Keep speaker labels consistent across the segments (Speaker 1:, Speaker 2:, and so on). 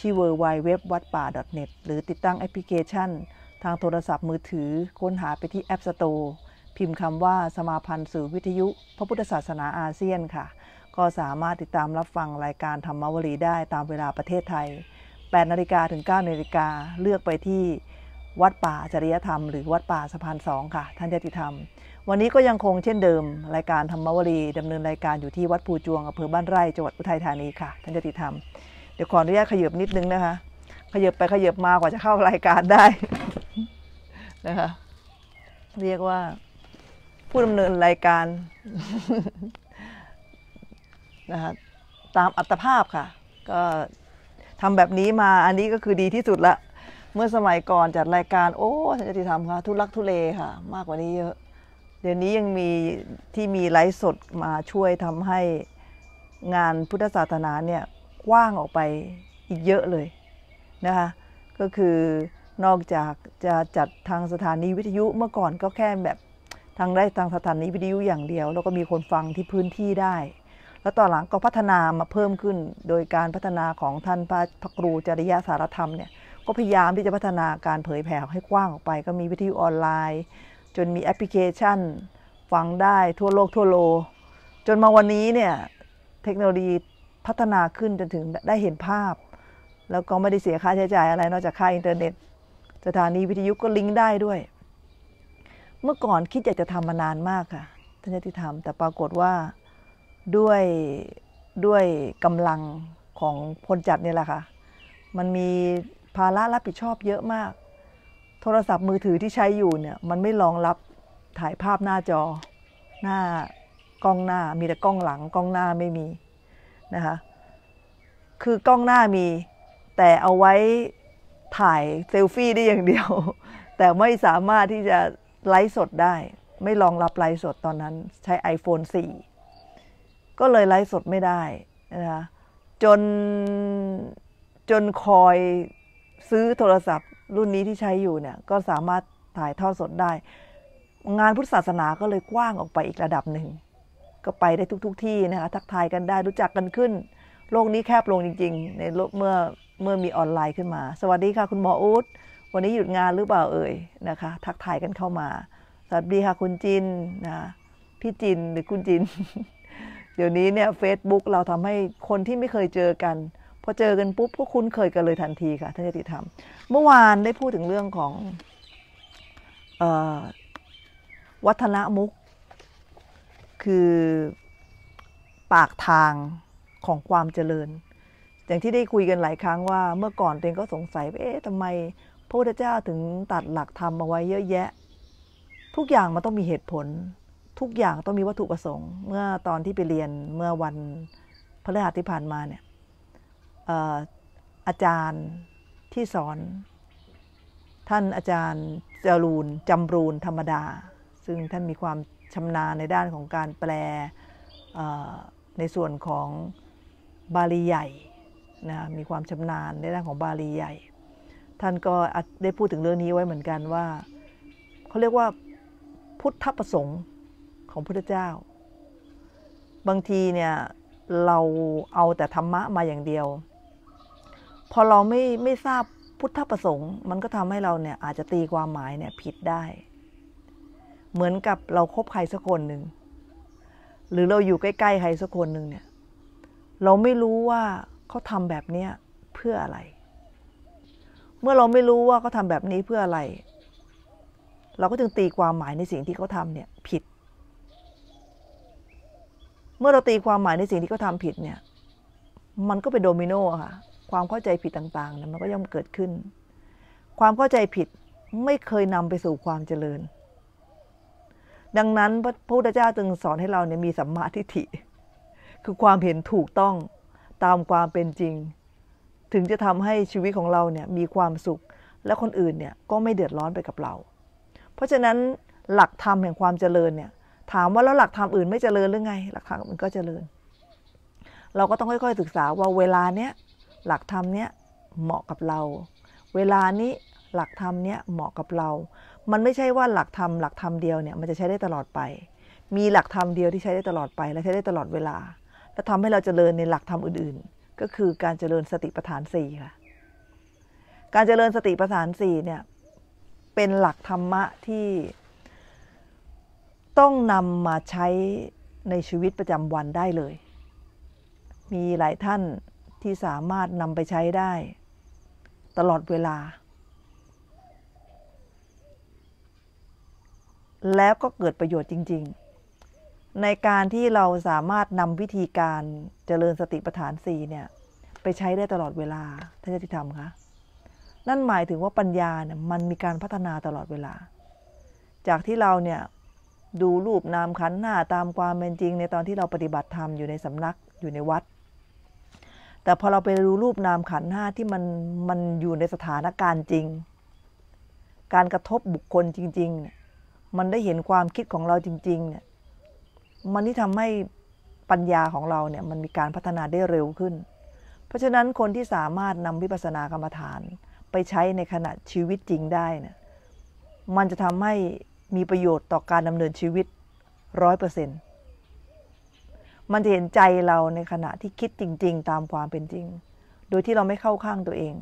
Speaker 1: ที่ w w w วัดป่า .net หรือติดตั้งแอปพลิเคชันทางโทรศัพท์มือถือค้นหาไปที่ App Store พิมพ์คำว่าสมาพันธ์สื่อวิทยุพระพุทธศาสนาอาเซียนค่ะ ก็สามารถติดตามรับฟังรายการธรรมวรีได้ตามเวลาประเทศไทย8นาฬิกาถึง9นาฬิกาเลือกไปที่วัดป่าจริยธรรม หรือวัดป่าสะพานสองค่ะท่านญาติธรรม วันนี้ก็ยังคงเช่นเดิมรายการธรรมวรีดำเนินรายการอยู่ที่วัดภูจวงอำเภอบ้านไร่จังหวัดอุทัยธานีค่ะท่านญาติธรรมเดี๋ยวขออนุญาตขยับนิดนึงนะคะ ขยับไปขยับมากว่าจะเข้ารายการได้ นะคะ เรียกว่าผู้ดำเนินรายการ นะคะ ตามอัตภาพค่ะ ก็ทำแบบนี้มาอันนี้ก็คือดีที่สุดละ เมื่อสมัยก่อนจัดรายการ โอ้ฉันจะทรทำค่ะทุลักทุเลค่ะ มากกว่านี้เยอะ เดี๋ยวนี้ยังมีที่มีไลฟ์สดมาช่วยทำให้งานพุทธศาสนาเนี่ยกว้างออกไปอีกเยอะเลยนะคะก็คือนอกจากจะจัดทางสถานีวิทยุเมื่อก่อนก็แค่แบบทางได้ทางสถานีวิทยุอย่างเดียวแล้วก็มีคนฟังที่พื้นที่ได้ แล้วต่อหลังก็พัฒนามาเพิ่มขึ้น โดยการพัฒนาของท่านพระพระครูจริยสารธรรมเนี่ยก็พยายามที่จะพัฒนาการเผยแผ่ให้กว้างออกไป ก็มีวิทยุออนไลน์ จนมีแอปพลิเคชัน ฟังได้ทั่วโลก ทั่วโล จนมาวันนี้เนี่ยเทคโนโลยีพัฒนาขึ้นจนถึงได้เห็นภาพ แล้วก็ไม่ได้เสียค่าใช้จ่ายอะไรนอกจากค่าอินเทอร์เน็ต สถานีวิทยุก็ลิงก์ได้ด้วย เมื่อก่อนคิดอยากจะทำมานานมากค่ะท่านยติธรรมแต่ปรากฏว่าด้วยด้วยกำลังของพลจัดเนี่ยแหละค่ะ มันมีภาระรับผิดชอบเยอะมาก โทรศัพท์มือถือที่ใช้อยู่เนี่ย มันไม่รองรับถ่ายภาพหน้าจอหน้ากล้องหน้ามีแต่กล้องหลังกล้องหน้าไม่มีนะคะ คือกล้องหน้ามีแต่เอาไว้ถ่ายเซลฟี่ได้อย่างเดียว แต่ไม่สามารถที่จะไลฟ์สดได้ ไม่รองรับไลฟ์สดตอนนั้นใช้ iPhone 4 ก็เลยไลฟ์สดไม่ได้นะคะจนจนคอยซื้อโทรศัพท์รุ่นนี้ที่ใช้อยู่เนี่ย ก็สามารถถ่ายทอดสดได้ งานพุทธศาสนาก็เลยกว้างออกไปอีกระดับหนึ่งก็ไปได้ทุกๆทที่ นะคะทักทายกันได้รู้จักกันขึ้น โลกนี้แคบลงจริง ๆ ในโลกเมื่อเมื่อมีออนไลน์ขึ้นมา สวัสดีค่ะคุณหมออู๊ดวันนี้หยุดงานหรือเปล่าเอ่ยนะคะทักทายกันเข้ามาสวัสดีค่ะคุณจินนะพี่จิน หรือคุณจินเดี๋ยวนี้เนี่ยเฟซบุ๊กเราทำให้คนที่ไม่เคยเจอกันพอ เจอกัน ปุ๊บ ก็คุ้นเคยกันเลยทันทีค่ะท่านยติธรรมเมื่อวานได้พูดถึงเรื่องของวัฒนมุกคือปากทางของความเจริญ อย่างที่ได้คุยกันหลายครั้งว่าเมื่อก่อนเตงก็สงสัยว่าเอ๊ะทำไมพระพุทธเจ้าถึงตัดหลักธรรมมาไว้เยอะแยะทุกอย่างมันต้องมีเหตุผล ทุกอย่างต้องมีวัตถุประสงค์เมื่อตอนที่ไปเรียนเมื่อวันพฤหัสที่ผ่านมาเนี่ยอาจารย์ที่สอนท่านอาจารย์จรูนจำรูนธรรมดาซึ่งท่านมีความชำนาญในด้านของการแปลในส่วนของบาลีใหญ่นะมีความชำนาญในด้านของบาลีใหญ่ ท่านก็ได้พูดถึงเรื่องนี้ไว้เหมือนกันว่าเขาเรียกว่าพุทธประสงค์ของพุทธเจ้า บางทีเนี่ยเราเอาแต่ธรรมะมาอย่างเดียว พอเราไม่ไม่ทราบพุทธประสงค์ มันก็ทำให้เราเนี่ยอาจจะตีความหมายเนี่ยผิดได้เหมือนกับเราครบใครสักคนหนึ่งหรือเราอยู่ใกล้ๆใครสักคนหนึ่งเนี่ยเราไม่รู้ว่าเขาทำแบบนี้เพื่ออะไร เมื่อเราไม่รู้ว่าเขาทำแบบนี้เพื่ออะไร เราก็จึงตีความหมายในสิ่งที่เขาทำเนี่ยผิด เมื่อเราตีความหมายในสิ่งที่เขาทำผิดเนี่ย มันก็เป็นโดมิโนค่ะ ความเข้าใจผิดต่างๆนีมันก็ย่อมเกิดขึ้น ความเข้าใจผิดไม่เคยนำไปสู่ความเจริญดังนั้นพระพุทธเจ้าจึงสอนให้เราเนี่ยมีสัมมาทิฏฐิ คือความเห็นถูกต้องตามความเป็นจริง ถึงจะทำให้ชีวิตของเราเนี่ย มีความสุข และคนอื่นเนี่ย ก็ไม่เดือดร้อนไปกับเรา เพราะฉะนั้นหลักธรรมแห่งความเจริญเนี่ย ถามว่าแล้วหลักธรรมอื่นไม่เจริญหรือไง หลักธรรมมันก็เจริญ เราก็ต้องค่อย ๆ ศึกษาว่าเวลาเนี้ยหลักธรรมเนี้ยเหมาะกับเรา เวลานี้หลักธรรมเนี้ยเหมาะกับเรามันไม่ใช่ว่าหลักธรรมหลักธรรมเดียวเนี่ยมันจะใช้ได้ตลอดไป มีหลักธรรมเดียวที่ใช้ได้ตลอดไป และใช้ได้ตลอดเวลาและทำให้เราเจริญในหลักธรรมอื่นๆ ก็คือการเจริญสติปัฏฐานสี่ค่ะการเจริญสติปัฏฐานสี่เนี่ยเป็นหลักธรรมะที่ ต้องนำมาใช้ในชีวิตประจำวันได้เลย มีหลายท่านที่สามารถนำไปใช้ได้ตลอดเวลาแล้วก็เกิดประโยชน์จริง ๆ ในการที่เราสามารถนำวิธีการเจริญสติปัฏฐานสี่เนี่ยไปใช้ได้ตลอดเวลาท่านจะติธรรมคะนั่นหมายถึงว่าปัญญาเนี่ยมันมีการพัฒนาตลอดเวลา จากที่เราเนี่ยดูรูปนามขันหน้าตามความเป็นจริง ในตอนที่เราปฏิบัติธรรมอยู่ในสำนักอยู่ในวัด แต่พอเราไปดูรูปนามขันห้าที่มันมันอยู่ในสถานการณ์จริง การกระทบบุคคลจริง ๆมันได้เห็นความคิดของเราจริง ๆ เนี่ย มันที่ทำให้ปัญญาของเราเนี่ยมันมีการพัฒนาได้เร็วขึ้น เพราะฉะนั้นคนที่สามารถนำวิปัสสนากรรมฐาน ไปใช้ในขณะชีวิตจริงได้เนี่ย มันจะทำให้มีประโยชน์ต่อการดำเนินชีวิตร้อยเปอร์เซ็นต์มันจะเห็นใจเราในขณะที่คิดจริง ๆ ตามความเป็นจริง โดยที่เราไม่เข้าข้างตัวเอง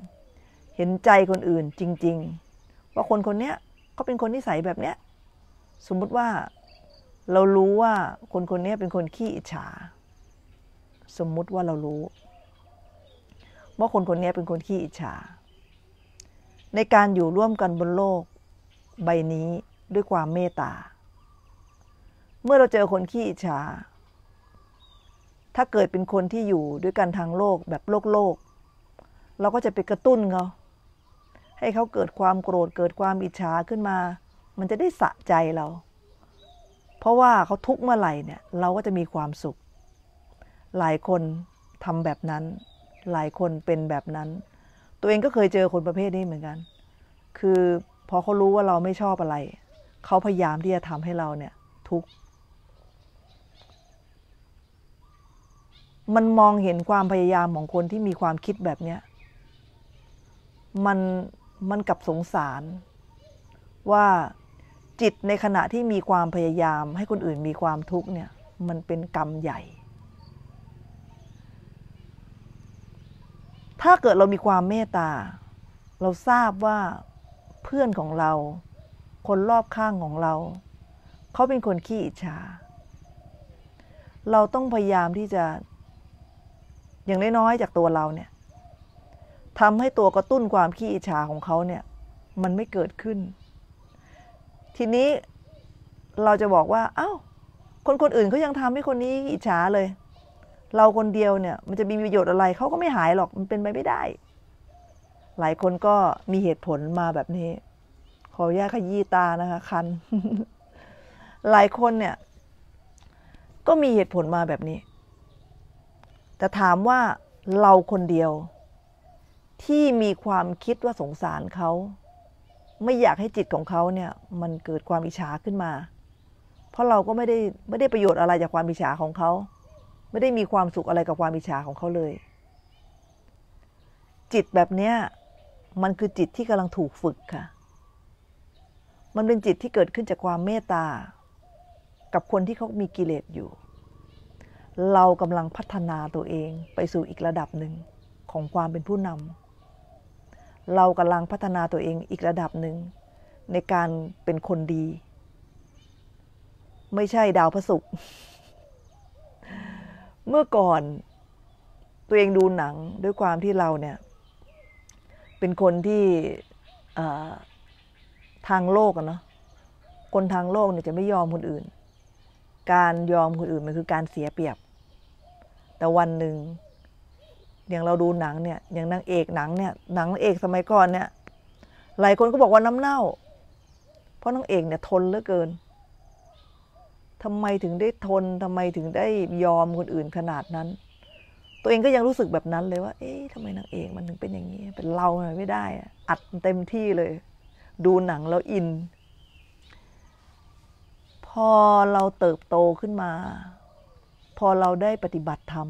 Speaker 1: เห็นใจคนอื่นจริง ๆ ว่าคนคนนี้ก็เป็นคนนิสัยแบบเนี้ยสมมุติว่าเรารู้ว่าคนคนนี้เป็นคนขี้อิจฉา สมมุติว่าเรารู้ ว่าคนคนนี้เป็นคนขี้อิจฉา ในการอยู่ร่วมกันบนโลกใบนี้ด้วยความเมตตา เมื่อเราเจอคนขี้อิจฉา ถ้าเกิดเป็นคนที่อยู่ด้วยกันทางโลกแบบโลกโลก เราก็จะไปกระตุ้นเขาให้เขาเกิดความโกรธเกิดความอิจฉาขึ้นมามันจะได้สะใจเรา เพราะว่าเขาทุกข์เมื่อไหร่เนี่ย เราก็จะมีความสุข หลายคนทำแบบนั้น หลายคนเป็นแบบนั้น ตัวเองก็เคยเจอคนประเภทนี้เหมือนกัน คือพอเขารู้ว่าเราไม่ชอบอะไร เขาพยายามที่จะทำให้เราเนี่ย ทุกข์ มันมองเห็นความพยายามของคนที่มีความคิดแบบเนี้ย มันมันกับสงสารว่าจิตในขณะที่มีความพยายามให้คนอื่นมีความทุกข์เนี่ยมันเป็นกรรมใหญ่ ถ้าเกิดเรามีความเมตตา เราทราบว่าเพื่อนของเรา คนรอบข้างของเรา เขาเป็นคนขี้อิจฉาเราต้องพยายามที่จะอย่างน้อยๆ จากตัวเราเนี่ยทำให้ตัวกระตุ้นความขี้อิจฉาของเขาเนี่ยมันไม่เกิดขึ้นทีนี้เราจะบอกว่า เอา้า คนคนอื่นเขายังทำให้คนนี้อิจฉาเลย เราคนเดียวเนี่ยมันจะมีประโยชน์อะไรเขาก็ไม่หายหรอกมันเป็นไปไม่ได้ หลายคนก็มีเหตุผลมาแบบนี้ขออยุาขยี้ตานะคะคัน หลายคนเนี่ย ก็มีเหตุผลมาแบบนี้แต่ถามว่าเราคนเดียว ที่มีความคิดว่าสงสารเขาไม่อยากให้จิตของเขาเนี่ยมันเกิดความอิจฉาขึ้นมา เพราะเราก็ไม่ได้ไม่ได้ประโยชน์อะไรจากความอิจฉาของเขา ไม่ได้มีความสุขอะไรกับความอิจฉาของเขาเลย จิตแบบเนี้ย มันคือจิตที่กำลังถูกฝึกค่ะ มันเป็นจิตที่เกิดขึ้นจากความเมตตากับคนที่เขามีกิเลสอยู่ เรากำลังพัฒนาตัวเองไปสู่อีกระดับหนึ่งของความเป็นผู้นำเรากำลังพัฒนาตัวเองอีกระดับหนึ่งในการเป็นคนดี ไม่ใช่ดาวพระศุกร์เมื่อก่อนตัวเองดูหนังด้วยความที่เราเนี่ย เป็นคนที่ทางโลกอะเนาะคนทางโลกเนี่ยจะไม่ยอมคนอื่น การยอมคนอื่น มันคือการเสียเปรียบ แต่วันหนึ่งอย่างเราดูหนังเนี่ย อย่างนางเอกหนังเนี่ยหนังเอกสมัยก่อนเนี่ย หลายคนก็บอกว่าน้ำเน่า เพราะนางเอกเนี่ยทนเหลือเกินทำไมถึงได้ทนทำไมถึงได้ยอมคนอื่นขนาดนั้น ตัวเองก็ยังรู้สึกแบบนั้นเลยว่า เอ๊ะทำไมนางเอกมันถึงเป็นอย่างนี้ เป็นเราหน่อยไม่ได้อัดเต็มที่เลย ดูหนังแล้วอิน พอเราเติบโตขึ้นมา พอเราได้ปฏิบัติธรรม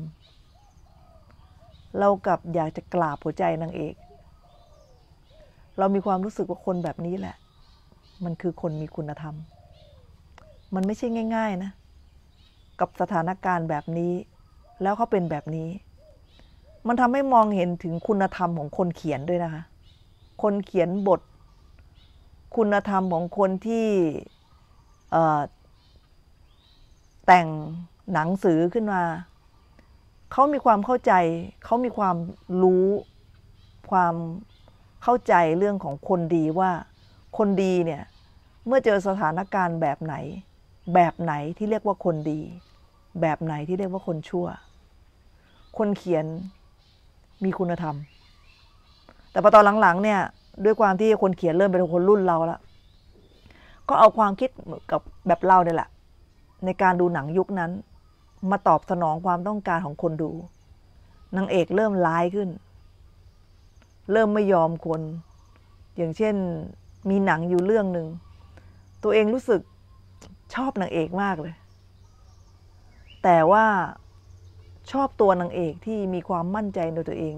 Speaker 1: เรากับอยากจะกราบหัวใจนางเอก เรามีความรู้สึกว่าคนแบบนี้แหละ มันคือคนมีคุณธรรม มันไม่ใช่ง่ายๆ นะ กับสถานการณ์แบบนี้ แล้วเขาเป็นแบบนี้ มันทำให้มองเห็นถึงคุณธรรมของคนเขียนด้วยนะคะ คนเขียนบท คุณธรรมของคนที่ แต่งหนังสือขึ้นมาเขามีความเข้าใจ เขามีความรู้ความเข้าใจเรื่องของคนดีว่า คนดีเนี่ย เมื่อเจอสถานการณ์แบบไหน แบบไหนที่เรียกว่าคนดี แบบไหนที่เรียกว่าคนชั่ว คนเขียนมีคุณธรรม แต่พอตอนหลังๆ เนี่ย ด้วยความที่คนเขียนเริ่มเป็นคนรุ่นเราแล้วก็เอาความคิดกับแบบเราเนี่ยแหละ ในการดูหนังยุคนั้นมาตอบสนองความต้องการของคนดูนางเอกเริ่มร้ายขึ้น เริ่มไม่ยอมคน อย่างเช่นมีหนังอยู่เรื่องหนึ่งตัวเองรู้สึกชอบนางเอกมากเลย แต่ว่าชอบตัวนางเอกที่มีความมั่นใจในตัวเอง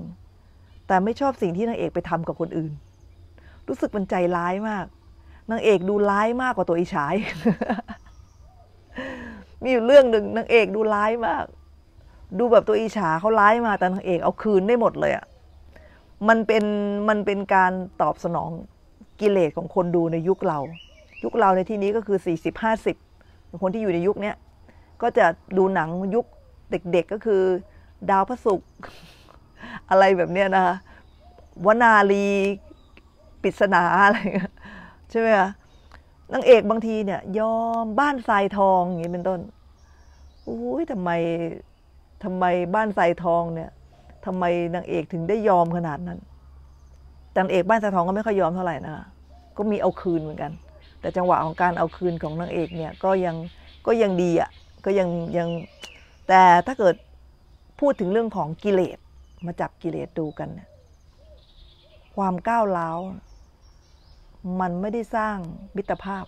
Speaker 1: แต่ไม่ชอบสิ่งที่นางเอกไปทำกับคนอื่น รู้สึกมันใจร้ายมากนางเอกดูร้ายมากกว่าตัวอีฉายมีอยู่เรื่องหนึ่งนางเอกดูร้ายมาก ดูแบบตัวอีฉาเขาร้ายมาแต่นางเอกเอาคืนได้หมดเลยอะ่ะมันเป็นมันเป็นการตอบสนองกิเลสของคนดูในยุคเรา ยุคเราในที่นี้ก็คือสี่สิบห้าสิบคนที่อยู่ในยุคเนี้ยก็จะดูหนังยุคเด็กๆก็คือ ดาวพระศุกร์อะไรแบบเนี้ยนะคะวนาลีปิศนาอะไรใช่ไหมคะนางเอก บางทีเนี่ยยอมบ้านทรายทองอย่างนี้เป็นต้นอุ้ยทำไม ทำไมบ้านทรายทองเนี่ยทำไมนางเอกถึงได้ยอมขนาดนั้น นางเอกบ้านทรายทองก็ไม่ค่อยยอมเท่าไหร่นะก็มีเอาคืนเหมือนกัน แต่จังหวะของการเอาคืนของนางเอกเนี่ย ก็ยัง ก็ยังดีอ่ะ ก็ยังยัง แต่ถ้าเกิดพูดถึงเรื่องของกิเลส มาจับกิเลสดูกันเนี่ย ความก้าวร้าวมันไม่ได้สร้างมิตรภาพ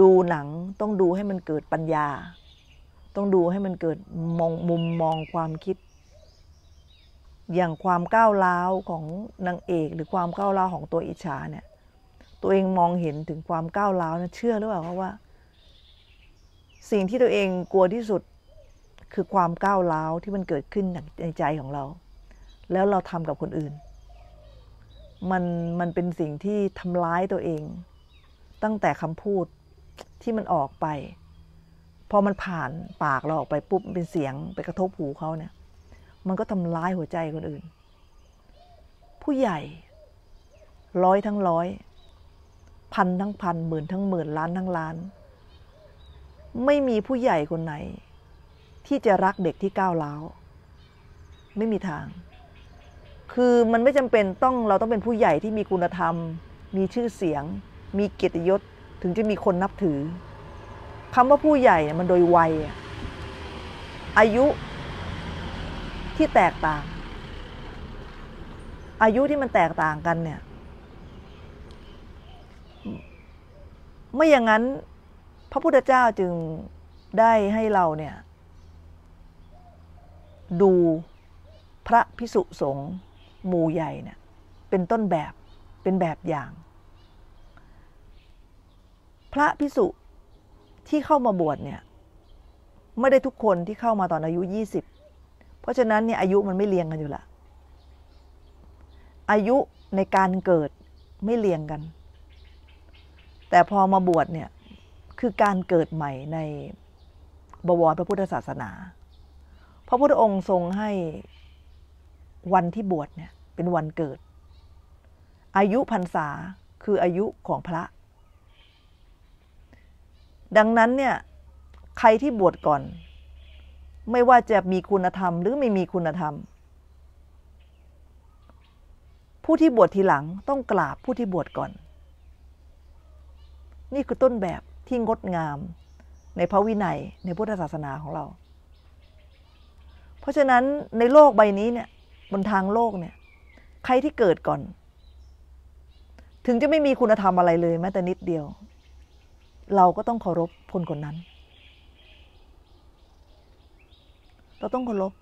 Speaker 1: ดูหนังต้องดูให้มันเกิดปัญญา ต้องดูให้มันเกิดมองมุมมองความคิด อย่างความก้าวร้าวของนางเอกหรือความก้าวร้าวของตัวอิจฉาเนี่ย ตัวเองมองเห็นถึงความก้าวร้าวนะเชื่อหรือเปล่าว่า สิ่งที่ตัวเองกลัวที่สุดคือความก้าวร้าวที่มันเกิดขึ้นในใจของเรา แล้วเราทำกับคนอื่นมันมันเป็นสิ่งที่ทำร้ายตัวเอง ตั้งแต่คำพูดที่มันออกไปพอมันผ่านปากเราออกไปปุ๊บเป็นเสียงไปกระทบหูเขาเนี่ย มันก็ทำร้ายหัวใจคนอื่น ผู้ใหญ่ร้อยทั้งร้อย พันทั้งพันหมื่นทั้งหมื่นล้านทั้งล้าน ไม่มีผู้ใหญ่คนไหน ที่จะรักเด็กที่ก้าวร้าวไม่มีทางคือ มันไม่จำเป็นต้องเราต้องเป็นผู้ใหญ่ที่มีคุณธรรม มีชื่อเสียง มีเกียรติยศ ถึงจะมีคนนับถือ คำว่าผู้ใหญ่มันโดยวัยอายุที่แตกต่าง อายุที่มันแตกต่างกันเนี่ย ไม่อย่างนั้น พระพุทธเจ้าจึงได้ให้เราเนี่ย ดูพระพิสุสงฆ์หมู่ใหญ่เนี่ยเป็นต้นแบบเป็นแบบอย่าง พระพิสุที่เข้ามาบวชเนี่ยไม่ได้ทุกคนที่เข้ามาตอนอายุ 20 เพราะฉะนั้นเนี่ยอายุมันไม่เรียงกันอยู่ละอายุในการเกิดไม่เรียงกัน แต่พอมาบวชเนี่ยคือการเกิดใหม่ในบวรพระพุทธศาสนาพระพุทธองค์ทรงให้วันที่บวชเนี่ยเป็นวันเกิด อายุพรรษาคืออายุของพระ ดังนั้นเนี่ย ใครที่บวชก่อน ไม่ว่าจะมีคุณธรรม หรือไม่มีคุณธรรม ผู้ที่บวชทีหลังต้องกราบผู้ที่บวชก่อน นี่คือต้นแบบที่งดงาม ในพระวินัยในพุทธศาสนาของเรา เพราะฉะนั้นในโลกใบนี้เนี่ยบนทางโลกเนี่ย ใครที่เกิดก่อน ถึงจะไม่มีคุณธรรมอะไรเลย แม้แต่นิดเดียว เราก็ต้องเคารพคนคนนั้น เราต้องเคารพ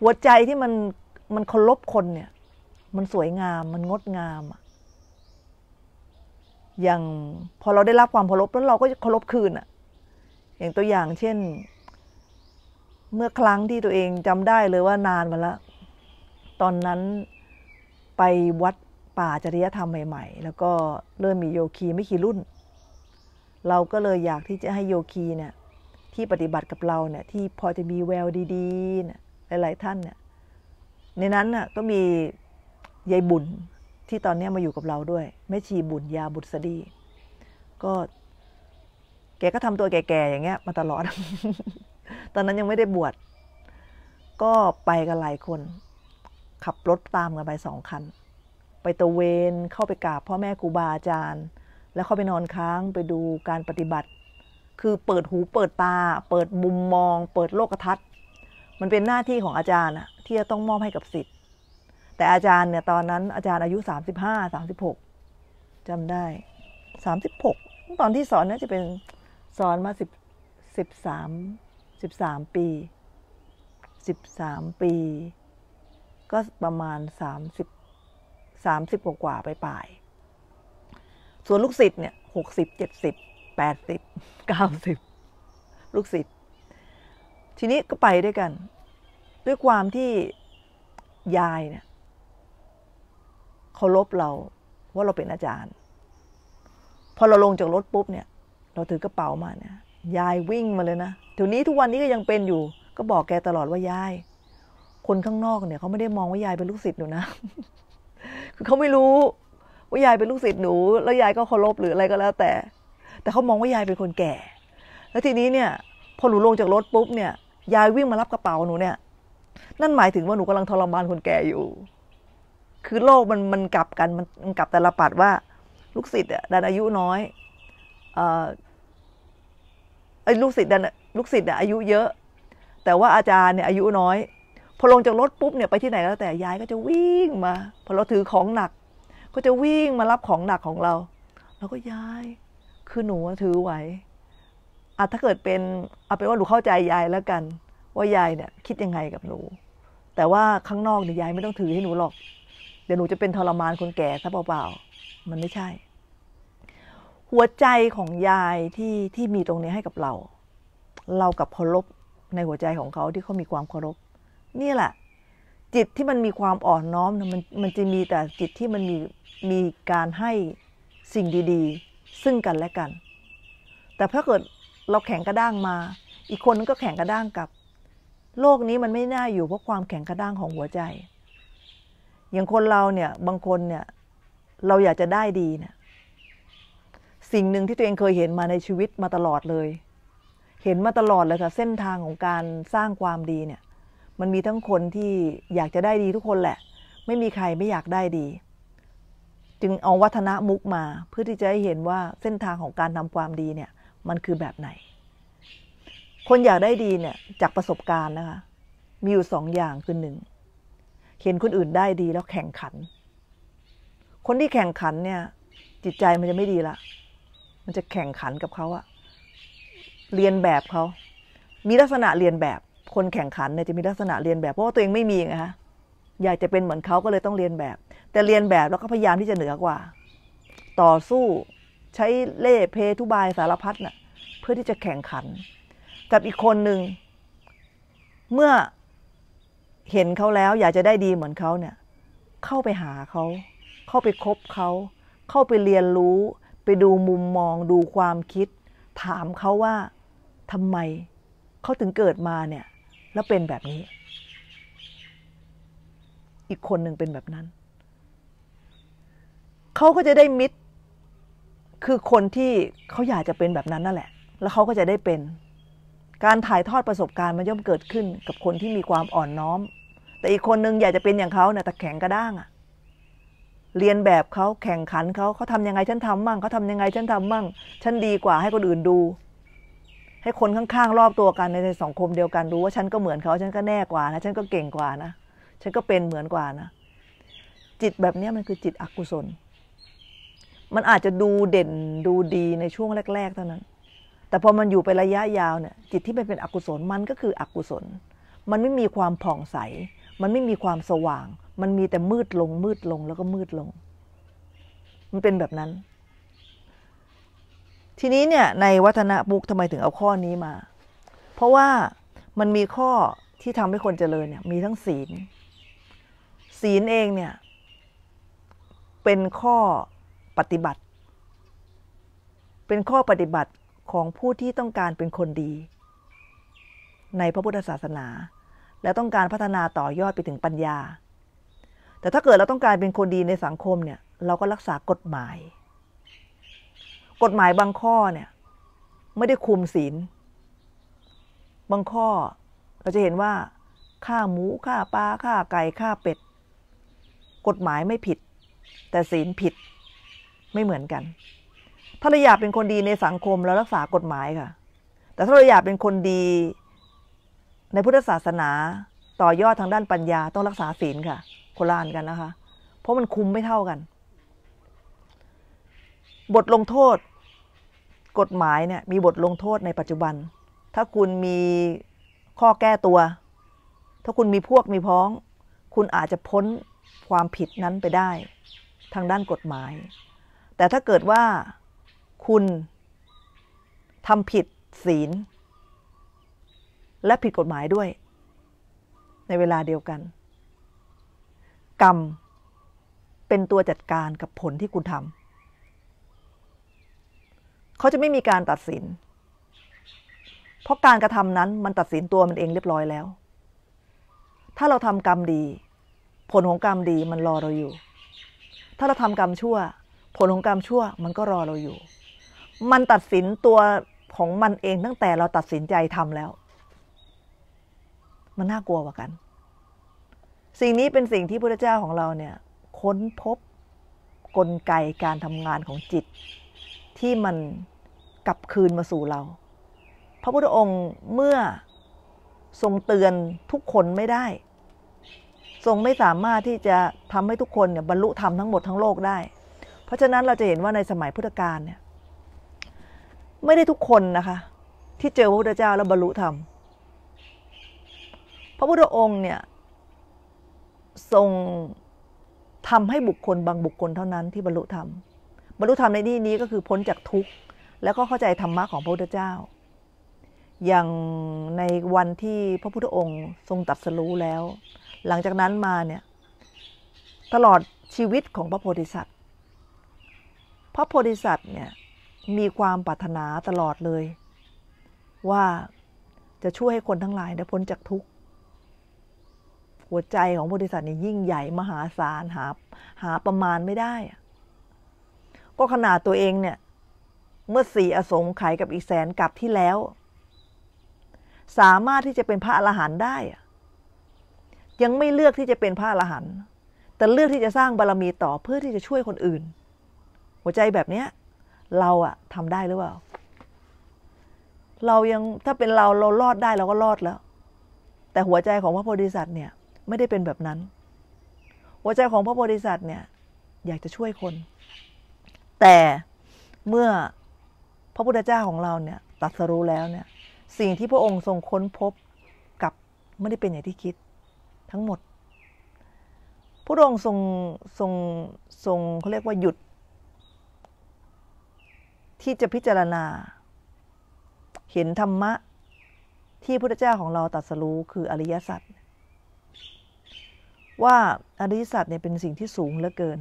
Speaker 1: หัวใจที่มันมันเคารพคนเนี่ย มันสวยงามมันงดงามอย่างพอเราได้รับความเคารพแล้วเราก็เคารพคืนอะอย่างตัวอย่างเช่น เมื่อครั้งที่ตัวเองจำได้เลยว่านานมาแล้วตอนนั้นไปวัดป่าจริยธรรมใหม่ ๆ แล้วก็เริ่มมีโยคีไม่กี่รุ่น เราก็เลยอยากที่จะให้โยคีเนี่ย ที่ปฏิบัติกับเราเนี่ย ที่พอจะมีแววดีๆนะหลาย ๆ ท่านเนี่ยในนั้นน่ะ ก็มียายบุญที่ตอนนี้มาอยู่กับเราด้วยแม่ชีบุญยาบุตรสดี ก็แกก็ทำตัวแก่ๆอย่างเงี้ย มาตลอดตอนนั้นยังไม่ได้บวชก็ไปกันหลายคนขับรถตามกันไปสองคัน ไปตะเวนเข้าไปกราบพ่อแม่ครูบาอาจารย์ แล้วเข้าไปนอนค้างไปดูการปฏิบัติ คือเปิดหูเปิดตาเปิดมุมมอง เปิดโลกทัศน์ มันเป็นหน้าที่ของอาจารย์ที่จะต้องมอบให้กับสิทธิ์แต่อาจารย์เนี่ยตอนนั้นอาจารย์อายุ 35 36จำได้ 36ตอนที่สอนน่าจะเป็นสอนมา10 13 13ปี13ปีก็ประมาณ 30 30กว่ากว่าไปปลาย ส่วนลูกศิษย์เนี่ยหกสิบเจ็ดสิบแปดสิบเก้าสิบลูกศิษย์ ทีนี้ก็ไปด้วยกัน ด้วยความที่ยายเนี่ยเคารพเราว่าเราเป็นอาจารย์ พอเราลงจากรถปุ๊บเนี่ย เราถือกระเป๋ามาเนี่ย ยายวิ่งมาเลยนะทีนี้ทุกวันนี้ก็ยังเป็นอยู่ ก็บอกแกตลอดว่ายายคนข้างนอกเนี่ยเขาไม่ได้มองว่ายายเป็นลูกศิษย์หนูนะ คือเขาไม่รู้ ว่ายายเป็นลูกศิษย์หนูแล้วยายก็เคารพหรืออะไรก็แล้ว แต่ แต่เขามองว่ายายเป็นคนแก่ แล้วทีนี้เนี่ยพอหนูลงจากรถปุ๊บเนี่ย ยายวิ่งมารับกระเป๋าหนูเนี่ย นั่นหมายถึงว่าหนูกำลังทรมานคนแก่อยู่ คือโลกมันมันกลับกันมันกลับแต่ละปัดว่า ลูกศิษย์่ดันอายุน้อย เออลูกศิษย์ดันลูกศิษย์่อายุเยอะ แต่ว่าอาจารย์เนี่ยอายุน้อยพอลงจากรถปุ๊บเนี่ยไปที่ไหนแล้วแต่ยายก็จะวิ่งมา พอเราถือของหนัก ก็จะวิ่งมารับของหนักของเราเราก็ยายคือหนูถือไหวอ่ะถ้าเกิดเป็นเอาเป็นว่าหนูเข้าใจยายแล้วกัน ว่ายายเนี่ยคิดยังไงกับหนู แต่ว่าข้างนอกเนี่ยยายไม่ต้องถือให้หนูหรอก เดี๋ยวหนูจะเป็นทรมานคนแก่ซะเปล่าๆมันไม่ใช่ หัวใจของยายที่ที่มีตรงนี้ให้กับเรา เรากับเคารพในหัวใจของเขาที่เขามีความเคารพนี่แหละจิตที่มันมีความอ่อนน้อมนะมันมันจะมีแต่จิตที่มันมีมีการให้สิ่งดีๆซึ่งกันและกัน แต่ถ้าเกิดเราแข็งกระด้างมา อีกคนนึงก็แข็งกระด้างกลับ โลกนี้มันไม่น่าอยู่ เพราะความแข็งกระด้างของหัวใจ อย่างคนเราเนี่ยบางคนเนี่ยเราอยากจะได้ดีเนี่ยสิ่งหนึ่งที่ตัวเองเคยเห็นมาในชีวิตมาตลอดเลย เห็นมาตลอดเลยค่ะเส้นทางของการสร้างความดีเนี่ยมันมีทั้งคนที่อยากจะได้ดีทุกคนแหละ ไม่มีใครไม่อยากได้ดี จึงเอาวัฒนมุกมาเพื่อที่จะให้เห็นว่าเส้นทางของการทำความดีเนี่ย มันคือแบบไหน คนอยากได้ดีเนี่ย จากประสบการณ์นะคะ มีอยู่สองอย่างคือหนึ่งเห็นคนอื่นได้ดีแล้วแข่งขัน คนที่แข่งขันเนี่ย จิตใจมันจะไม่ดีละมันจะแข่งขันกับเขาอะเรียนแบบเขามีลักษณะเรียนแบบคนแข่งขันเนี่ยจะมีลักษณะเรียนแบบเพราะว่าตัวเองไม่มีไงคะอยากจะเป็นเหมือนเขาก็เลยต้องเรียนแบบ แต่เรียนแบบแล้วก็พยายามที่จะเหนือกว่า ต่อสู้ใช้เล่เพทุบายสารพัดนะ่ะ เพื่อที่จะแข่งขันกับอีกคนหนึ่ง เมื่อเห็นเขาแล้ว อยากจะได้ดีเหมือนเขาเนี่ย เข้าไปหาเขา เข้าไปคบเขาเข้าไปเรียนรู้ไปดูมุมมอง ดูความคิด ถามเขาว่าทำไมเขาถึงเกิดมาเนี่ยแล้วเป็นแบบนี้ อีกคนหนึ่งเป็นแบบนั้น เขาก็จะได้มิตร คือคนที่เขาอยากจะเป็นแบบนั้นนั่นแหละ แล้วเขาก็จะได้เป็น การถ่ายทอดประสบการณ์มันย่อมเกิดขึ้นกับคนที่มีความอ่อนน้อม แต่อีกคนนึงอยากจะเป็นอย่างเขาเนี่ยแต่แข็งกระด้างอะ เรียนแบบเขา แข่งขันเขาเขาทำยังไงฉันทำมั่ง เขาทำยังไงฉันทำมั่ง ฉันดีกว่า ให้คนอื่นดูให้คนข้างๆรอบตัวกันในสังคมเดียวกันรู้ว่าฉันก็เหมือนเขา ฉัน ก็แน่กว่านะฉันก็เก่งกว่านะ ฉันก็เป็นเหมือนกว่านะจิตแบบนี้มันคือจิตอกุศล มันอาจจะดูเด่นดูดีในช่วงแรก ๆ เท่านั้น แต่พอมันอยู่ไประยะยาวเนี่ยจิตที่มันเป็นอกุศลมันก็คืออกุศล มันไม่มีความผ่องใส มันไม่มีความสว่าง มันมีแต่มืดลงมืดลงแล้วก็มืดลง มันเป็นแบบนั้นทีนี้เนี่ยในวัฒนบุกทำไมถึงเอาข้อนี้มา เพราะว่ามันมีข้อที่ทำให้คนเจริญเนี่ย มีทั้งศีล ศีลเองเนี่ย เป็นข้อปฏิบัติ เป็นข้อปฏิบัติของผู้ที่ต้องการเป็นคนดี ในพระพุทธศาสนา และต้องการพัฒนาต่อยอดไปถึงปัญญา แต่ถ้าเกิดเราต้องการเป็นคนดีในสังคมเนี่ย เราก็รักษากฎหมายกฎหมายบางข้อเนี่ย ไม่ได้คุมศีล บางข้อเราจะเห็นว่าฆ่าหมูฆ่าปลาฆ่าไก่ฆ่าเป็ด กฎหมายไม่ผิด แต่ศีลผิดไม่เหมือนกันถ้าเราอยากเป็นคนดีในสังคมเรารักษากฎหมายค่ะ แต่ถ้าเราอยากเป็นคนดี ในพุทธศาสนาต่อยอดทางด้านปัญญาต้องรักษาศีลค่ะคนลันกันนะคะ เพราะมันคุมไม่เท่ากันบทลงโทษกฎหมายเนี่ย มีบทลงโทษในปัจจุบัน ถ้าคุณมีข้อแก้ตัว ถ้าคุณมีพวก มีพ้อง คุณอาจจะพ้นความผิดนั้นไปได้ ทางด้านกฎหมาย แต่ถ้าเกิดว่าคุณทำผิดศีล และผิดกฎหมายด้วย ในเวลาเดียวกัน กรรมเป็นตัวจัดการกับผลที่คุณทำเขาจะไม่มีการตัดสิน เพราะการกระทำนั้นมันตัดสินตัวมันเองเรียบร้อยแล้ว ถ้าเราทำกรรมดี ผลของกรรมดีมันรอเราอยู่ ถ้าเราทำกรรมชั่ว ผลของกรรมชั่วมันก็รอเราอยู่ มันตัดสินตัวของมันเองตั้งแต่เราตัดสินใจทำแล้ว มันน่ากลัวกว่ากัน สิ่งนี้เป็นสิ่งที่พระเจ้าของเราเนี่ย ค้นพบกลไกการทำงานของจิตที่มันกลับคืนมาสู่เรา พระพุทธองค์เมื่อทรงเตือนทุกคนไม่ได้ ทรงไม่สามารถที่จะทำให้ทุกคนเนี่ยบรรลุธรรมทั้งหมดทั้งโลกได้ เพราะฉะนั้นเราจะเห็นว่าในสมัยพุทธกาลเนี่ย ไม่ได้ทุกคนนะคะ ที่เจอพระพุทธเจ้าแล้วบรรลุธรรมพระพุทธองค์เนี่ย ทรงทำให้บุคคลบางบุคคลเท่านั้นที่บรรลุธรรมบรรลุธรรมในที่นี้ก็คือพ้นจากทุกข์แล้วก็เข้าใจธรรมะของพระพุทธเจ้าอย่างในวันที่พระพุทธองค์ทรงตัดสรู้แล้ว หลังจากนั้นมาเนี่ย ตลอดชีวิตของพระโพธิสัตว์พระโพธิสัตว์เนี่ยมีความปรารถนาตลอดเลย ว่าจะช่วยให้คนทั้งหลายได้พ้นจากทุกข์หัวใจของโพธิสัตว์นี่ยิ่งใหญ่มหาศาลหาหาประมาณไม่ได้อะก็ขนาดตัวเองเนี่ย เมื่อสี่อสงไขยกับอีกแสนกับที่แล้ว สามารถที่จะเป็นพระอรหันต์ได้ยังไม่เลือกที่จะเป็นพระอรหันต์แต่เลือกที่จะสร้างบารรมีต่อเพื่อที่จะช่วยคนอื่น หัวใจแบบเนี้ยเราอะทำได้หรือเปล่า เรายังถ้าเป็นเราเรารอดได้เราก็รอดแล้ว แต่หัวใจของพระโพธิสัตว์เนี่ยไม่ได้เป็นแบบนั้น หัวใจของพระโพธิสัตว์เนี่ยอยากจะช่วยคนแต่เมื่อพระพุทธเจ้าของเราเนี่ยตรัสรู้แล้วเนี่ย สิ่งที่พระองค์ทรงค้นพบกับไม่ได้เป็นอย่างที่คิด ทั้งหมด พระองค์ทรงทรงทรงเขาเรียกว่าหยุด ที่จะพิจารณา เห็นธรรมะที่พุทธเจ้าของเราตรัสรู้ คืออริยสัจว่าอริยสัจเนี่ยเป็นสิ่งที่สูงเหลือเกิน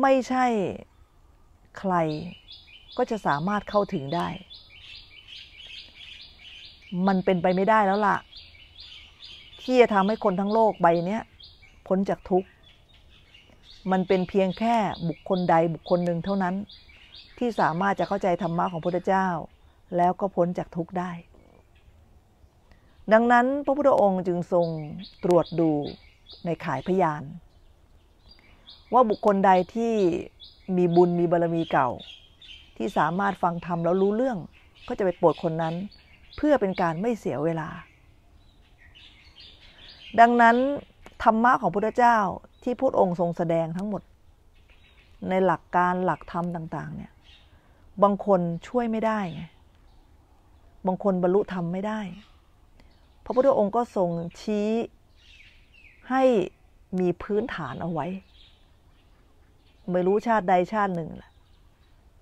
Speaker 1: ไม่ใช่ใครก็จะสามารถเข้าถึงได้ มันเป็นไปไม่ได้แล้วล่ะ ที่จะทำให้คนทั้งโลกใบนี้พ้นจากทุกข์ มันเป็นเพียงแค่บุคคลใดบุคคลหนึ่งเท่านั้น ที่สามารถจะเข้าใจธรรมะของพระพุทธเจ้า แล้วก็พ้นจากทุกข์ได้ ดังนั้นพระพุทธองค์จึงทรง ตรวจดูในขายพยานว่าบุคคลใดที่มีบุญมีบารรมีเก่า ที่สามารถฟังธรรมแล้วรู้เรื่อง ก็จะไปโปรดคนนั้นเพื่อเป็นการไม่เสียเวลา ดังนั้นธรรมะของพระเจ้าที่พระองค์ทรงแสดงทั้งหมดในหลักการหลักธรรมต่างๆเนี่ยบางคนช่วยไม่ได้ไงบางคนบรรลุธรรมไม่ได้พระพุทธองค์ก็ทรงชี้ให้มีพื้นฐานเอาไว้ไม่รู้ชาติใดชาติหนึ่งแหละ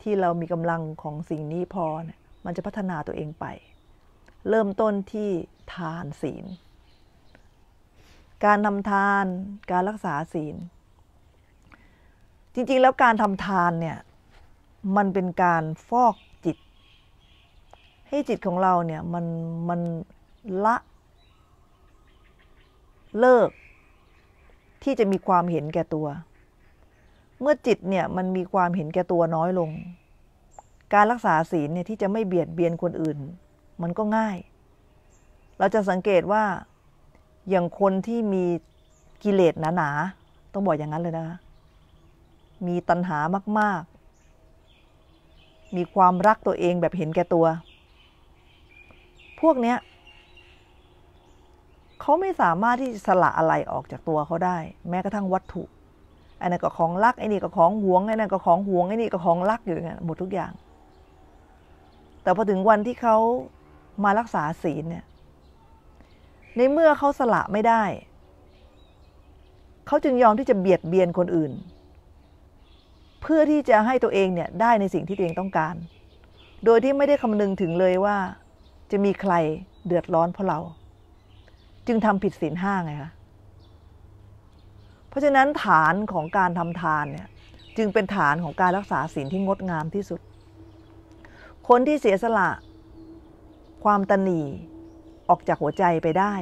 Speaker 1: ที่เรามีกำลังของสิ่งนี้พอเนี่ยมันจะพัฒนาตัวเองไป เริ่มต้นที่ทานศีล การทำทานการรักษาศีล จริงๆแล้วการทำทานเนี่ย มันเป็นการฟอกจิต ให้จิตของเราเนี่ยมันมันละเลิก ที่จะมีความเห็นแก่ตัวเมื่อจิตเนี่ยมันมีความเห็นแก่ตัวน้อยลง การรักษาศีลเนี่ยที่จะไม่เบียดเบียนคนอื่น มันก็ง่าย เราจะสังเกตว่า อย่างคนที่มีกิเลสหนาๆต้องบอกอย่างนั้นเลยนะคะมีตัณหามาก ๆ มีความรักตัวเองแบบเห็นแก่ตัว พวกเนี้ยเขาไม่สามารถที่จะสละอะไรออกจากตัวเขาได้ แม้กระทั่งวัตถุเอันนั้นก็ของรักไอ้นี่ก็ของหวงไอ้นั่นก็ของหวงไอ้นี่ก็ของรักอยู่อย่างนั้นหมดทุกอย่าง แต่พอถึงวันที่เขามารักษาศีลเนี่ยในเมื่อเขาสละไม่ได้ เขาจึงยอมที่จะเบียดเบียนคนอื่น เพื่อที่จะให้ตัวเองเนี่ยได้ในสิ่งที่ตัวเองต้องการ โดยที่ไม่ได้คำนึงถึงเลยว่า จะมีใครเดือดร้อนเพราะเรา จึงทำผิดศีลห้าไงคะเพราะฉะนั้นฐานของการทำทานเนี่ยจึงเป็นฐานของการรักษาศีลที่งดงามที่สุด คนที่เสียสละ ความตนีออกจากหัวใจไปได้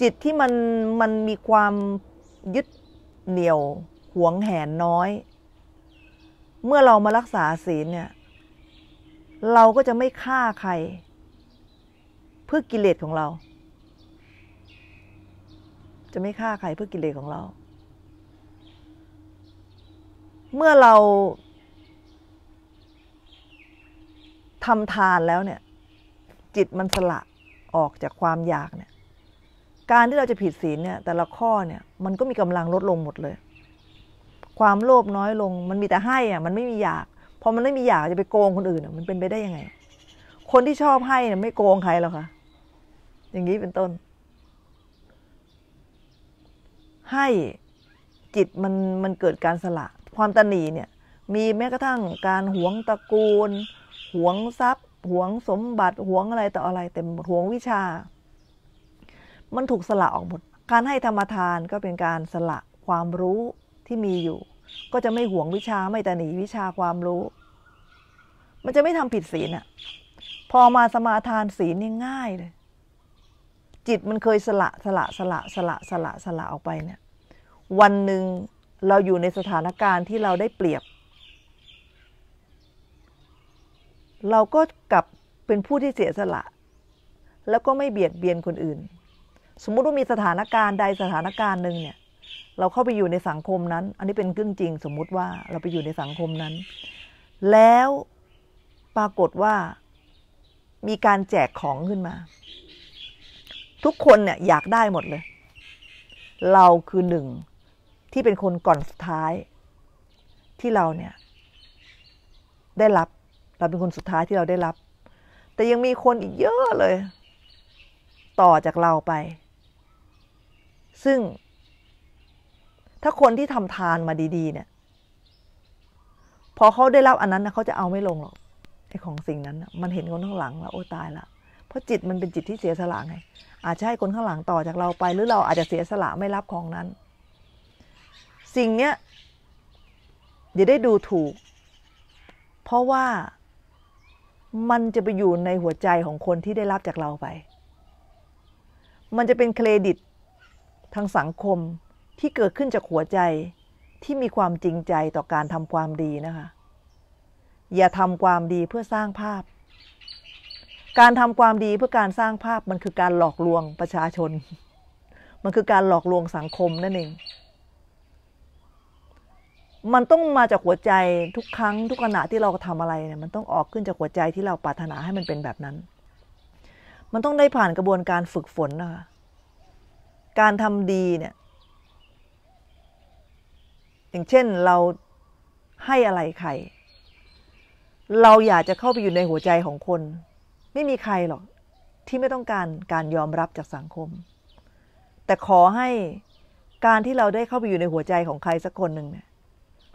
Speaker 1: จิตที่มันมันมีความยึดเหนี่ยวหวงแหนน้อย เมื่อเรามารักษาศีลเนี่ย เราก็จะไม่ฆ่าใคร เพื่อกิเลสของเราจะไม่ฆ่าใครเพื่อกิเลสของเรา เมื่อเราทำทานแล้วเนี่ย จิตมันสละออกจากความอยากเนี่ย การที่เราจะผิดศีลเนี่ยแต่ละข้อเนี่ย มันก็มีกำลังลดลงหมดเลย ความโลภน้อยลง มันมีแต่ให้อ่ะ มันไม่มีอยากพอมันไม่มีอยากจะไปโกงคนอื่น่มันเป็นไปได้ยังไง คนที่ชอบให้เนี่ยไม่โกงใครหรอกค่ะ อย่างนี้เป็นต้นให้จิตมันมันเกิดการสละ ความตนีเนี่ย มีแม้กระทั่งการหวงตระกูลหวงทรัพย์หวงสมบัติหวงอะไรต่ออะไรเต็มหวงวิชา มันถูกสละออกหมด การให้ธรรมทานก็เป็นการสละความรู้ที่มีอยู่ ก็จะไม่หวงวิชาไม่ตนีวิชาความรู้ มันจะไม่ทำผิดศีลอะพอมาสมาทานศีลนี่ง่ายเลยจิตมันเคยสละ สละ สละ สละ สละ สละออกไปเนี่ย วันหนึ่งเราอยู่ในสถานการณ์ที่เราได้เปรียบ เราก็กลับเป็นผู้ที่เสียสละ แล้วก็ไม่เบียดเบียนคนอื่น สมมุติว่ามีสถานการณ์ใดสถานการณ์หนึ่งเนี่ย เราเข้าไปอยู่ในสังคมนั้น อันนี้เป็นเรื่องจริง สมมุติว่าเราไปอยู่ในสังคมนั้น แล้วปรากฏว่ามีการแจกของขึ้นมาทุกคนเนี่ยอยากได้หมดเลย เราคือหนึ่งที่เป็นคนก่อนสุดท้ายที่เราเนี่ย ได้รับ เราเป็นคนสุดท้ายที่เราได้รับ แต่ยังมีคนอีกเยอะเลย ต่อจากเราไป ซึ่งถ้าคนที่ทำทานมาดี ๆ เนี่ย พอเขาได้รับอันนั้นนะเขาจะเอาไม่ลงหรอกไอ้ของสิ่งนั้นนะมันเห็นคนข้างหลังแล้วโอ้ตายละราะจิตมันเป็นจิตที่เสียสละไงอาจจะให้คนข้างหลังต่อจากเราไป หรือเราอาจจะเสียสละไม่รับของนั้น สิ่งเนี้ยอย่าได้ดูถูก เพราะว่ามันจะไปอยู่ในหัวใจของคนที่ได้รับจากเราไป มันจะเป็นเครดิตทางสังคมที่เกิดขึ้นจากหัวใจที่มีความจริงใจต่อการทำความดีนะคะอย่าทำความดีเพื่อสร้างภาพการทำความดีเพื่อการสร้างภาพมันคือการหลอกลวงประชาชน มันคือการหลอกลวงสังคมนั่นเอง มันต้องมาจากหัวใจทุกครั้ง ทุกขณะที่เราทำอะไรเนี่ย มันต้องออกขึ้นจากหัวใจที่เราปรารถนาให้มันเป็นแบบนั้น มันต้องได้ผ่านกระบวนการฝึกฝนนะคะ การทำดีเนี่ย อย่างเช่นเราให้อะไรใคร เราอยากจะเข้าไปอยู่ในหัวใจของคนไม่มีใครหรอกที่ไม่ต้องการการยอมรับจากสังคม แต่ขอให้การที่เราได้เข้าไปอยู่ในหัวใจของใครสักคนหนึ่งเนี่ย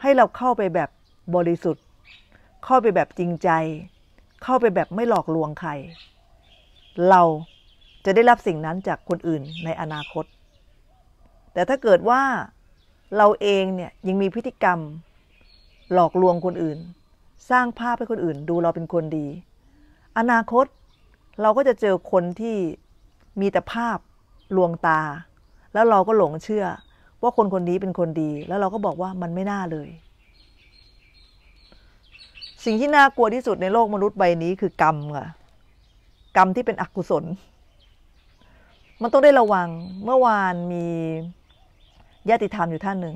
Speaker 1: ให้เราเข้าไปแบบบริสุทธิ์ เข้าไปแบบจริงใจ เข้าไปแบบไม่หลอกลวงใคร เราจะได้รับสิ่งนั้นจากคนอื่นในอนาคต แต่ถ้าเกิดว่าเราเองเนี่ยยังมีพฤติกรรมหลอกลวงคนอื่น สร้างภาพให้คนอื่นดูเราเป็นคนดีอนาคตเราก็จะเจอคนที่มีแต่ภาพลวงตา แล้วเราก็หลงเชื่อ ว่าคนคนนี้เป็นคนดี แล้วเราก็บอกว่ามันไม่น่าเลย สิ่งที่น่ากลัวที่สุดในโลกมนุษย์ใบนี้คือกรรมค่ะ กรรมที่เป็นอกุศล มันต้องได้ระวังเมื่อวานมีญาติธรรมอยู่ท่านหนึ่ง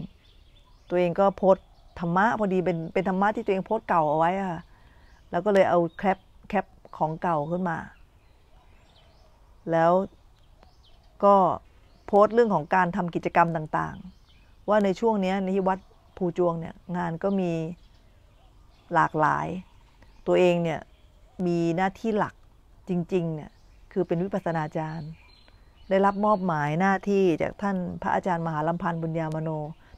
Speaker 1: ตัวเองก็โพสธรรมะพอดีเป็นเป็นธรรมะ ที่ตัวเองโพสเก่าเอาไว้ค่ะแล้วก็เลยเอาแคปของเก่าขึ้นมา แล้วก็โพสต์เรื่องของการทำกิจกรรมต่าง ๆ ว่าในช่วงนี้ในที่วัดภูจวงเนี่ยงานก็มีหลากหลาย ตัวเองเนี่ยมีหน้าที่หลักจริง ๆ เนี่ย คือเป็นวิปัสนาจารย์ ได้รับมอบหมายหน้าที่จากท่านพระอาจารย์มหาลัมพันธ์บุญญามโน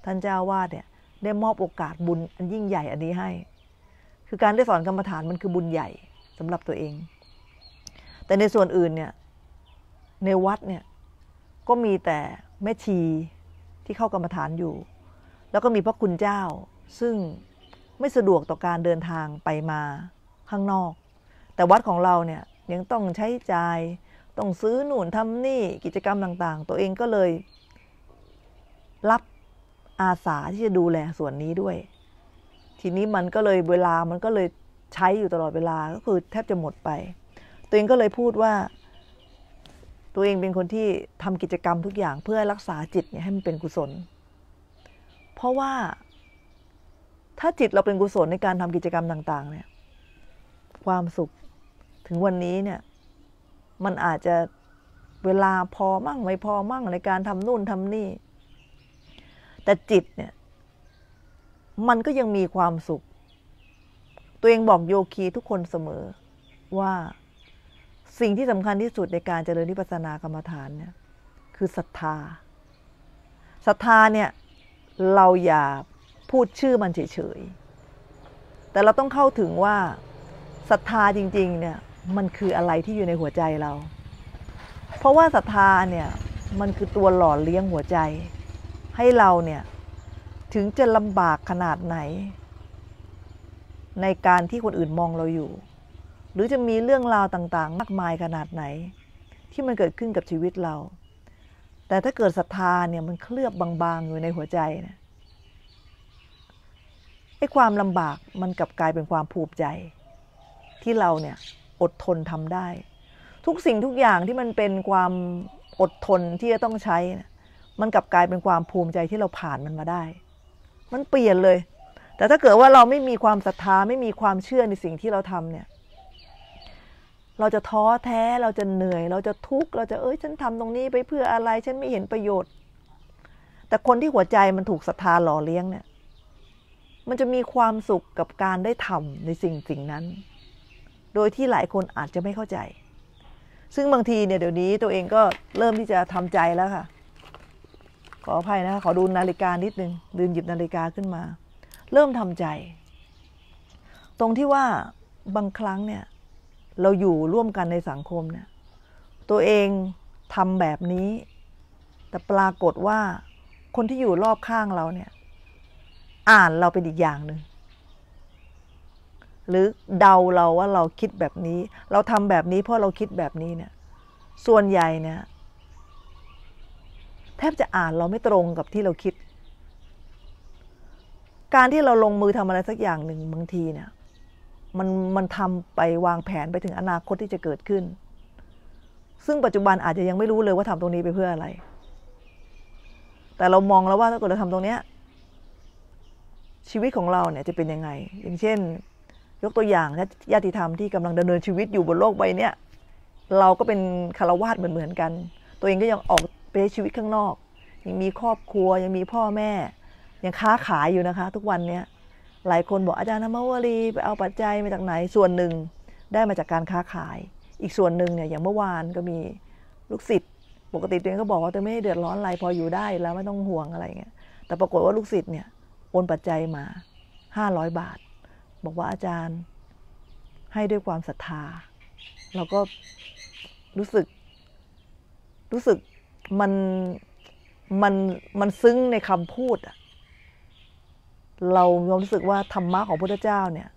Speaker 1: ท่านเจ้าวาดเนี่ยได้มอบโอกาสบุญอันยิ่งใหญ่อันนี้ให้ คือการได้สอนกรรมฐานมันคือบุญใหญ่สำหรับตัวเอง แต่ในส่วนอื่นเนี่ย ในวัดเนี่ยก็มีแต่แม่ชีที่เข้ากรรมฐานอยู่ แล้วก็มีพระคุณเจ้า ซึ่งไม่สะดวกต่อการเดินทางไปมาข้างนอก แต่วัดของเราเนี่ยยังต้องใช้จ่าย ต้องซื้อหนุนทำนี่กิจกรรมต่าง ๆ ตัวเองก็เลย รับอาสาที่จะดูแลส่วนนี้ด้วย ทีนี้มันก็เลยเวลามันก็เลยใช้อยู่ตลอดเวลา ก็คือแทบจะหมดไป ตัวเองก็เลยพูดว่า ตัวเองเป็นคนที่ทำกิจกรรมทุกอย่างเพื่อรักษาจิตเนี่ยให้มันเป็นกุศล เพราะว่าถ้าจิตเราเป็นกุศลในการทำกิจกรรมต่างๆ เนี่ย ความสุขถึงวันนี้เนี่ย มันอาจจะเวลาพอมั่งไม่พอมั่งในการทำนู่นทำนี่ แต่จิตเนี่ย มันก็ยังมีความสุขตัวเองบอกโยคีทุกคนเสมอว่าสิ่งที่สำคัญที่สุดในการเจริญวิปัสสนากรรมฐานเนี่ยคือศรัทธาศรัทธาเนี่ย เราอย่าพูดชื่อมันเฉยๆแต่เราต้องเข้าถึงว่าศรัทธาจริงๆเนี่ย มันคืออะไรที่อยู่ในหัวใจเรา เพราะว่าศรัทธาเนี่ยมันคือตัวหล่อเลี้ยงหัวใจ ให้เราเนี่ย ถึงจะลำบากขนาดไหนในการที่คนอื่นมองเราอยู่ หรือจะมีเรื่องราวต่างๆ มากมายขนาดไหน ที่มันเกิดขึ้นกับชีวิตเรา แต่ถ้าเกิดศรัทธาเนี่ยมันเคลือบบางๆ อยู่ในหัวใจนะไอ้ความลำบากมันกลับกลายเป็นความภูมิใจ ที่เราเนี่ยอดทนทำได้ ทุกสิ่งทุกอย่างที่มันเป็นความอดทนที่จะต้องใช้ มันกลับกลายเป็นความภูมิใจที่เราผ่านมันมาได้ มันเปลี่ยนเลยแต่ถ้าเกิดว่าเราไม่มีความศรัทธาไม่มีความเชื่อในสิ่งที่เราทำเนี่ย เราจะท้อแท้เราจะเหนื่อย เราจะทุกข์เราจะเอ้ยฉันทำตรงนี้ไปเพื่ออะไรฉันไม่เห็นประโยชน์ แต่คนที่หัวใจมันถูกศรัทธาหล่อเลี้ยงเนี่ยมันจะมีความสุขกับการได้ทำในสิ่งสิ่งนั้น โดยที่หลายคนอาจจะไม่เข้าใจ ซึ่งบางทีเนี่ยเดี๋ยวนี้ตัวเองก็เริ่มที่จะทำใจแล้วค่ะ ขออภัยนะคะขอดูนาฬิกานิดนึงลืมหยิบนาฬิกาขึ้นมาเริ่มทำใจ ตรงที่ว่าบางครั้งเนี่ย เราอยู่ร่วมกันในสังคมเนี่ยตัวเองทำแบบนี้ แต่ปรากฏว่า คนที่อยู่รอบข้างเราเนี่ย อ่านเราเป็นอีกอย่างหนึ่งหรือเดาเราว่าเราคิดแบบนี้ เราทำแบบนี้เพราะเราคิดแบบนี้เนี่ยส่วนใหญ่เนี่ย แทบจะอ่านเราไม่ตรงกับที่เราคิดการที่เราลงมือทำอะไรสักอย่างหนึ่งบางทีเนี่ย มันมันทำไปวางแผนไปถึงอนาคตที่จะเกิดขึ้น ซึ่งปัจจุบันอาจจะยังไม่รู้เลยว่าทำตรงนี้ไปเพื่ออะไร แต่เรามองแล้วว่าถ้าเกิดเราทำตรงเนี้ยชีวิตของเราเนี่ยจะเป็นยังไง อย่างเช่น ยกตัวอย่างญาติธรรมที่กำลังดำเนินชีวิตอยู่บนโลกใบเนี้ยเราก็เป็นคารวาสเหมือนเหมือนกัน ตัวเองก็ยังออกไปใช้ชีวิตข้างนอก ยังมีครอบครัวยังมีพ่อแม่ยังค้าขายอยู่นะคะทุกวันเนี้ยหลายคนบอกอาจารย์นมวรีไปเอาปัจจัยมาจากไหนส่วนหนึ่งได้มาจากการค้าขาย อีกส่วนหนึ่งเนี่ย อย่างเมื่อวานก็มีลูกศิษย์ปกติตัวเองก็บอกว่าตัวไม่เดือดร้อนอะไรพออยู่ได้แล้วไม่ต้องห่วงอะไรเงี้ยแต่ปรากฏว่าลูกศิษย์เนี่ยโอนปัจจัยมา500 บาท บอกว่าอาจารย์ให้ด้วยความศรัทธาเราก็รู้สึกรู้สึกมันมันมันซึ้งในคำพูดอะเรายอมรู้สึกว่าธรรมะของพระพุทธเจ้าเนี่ย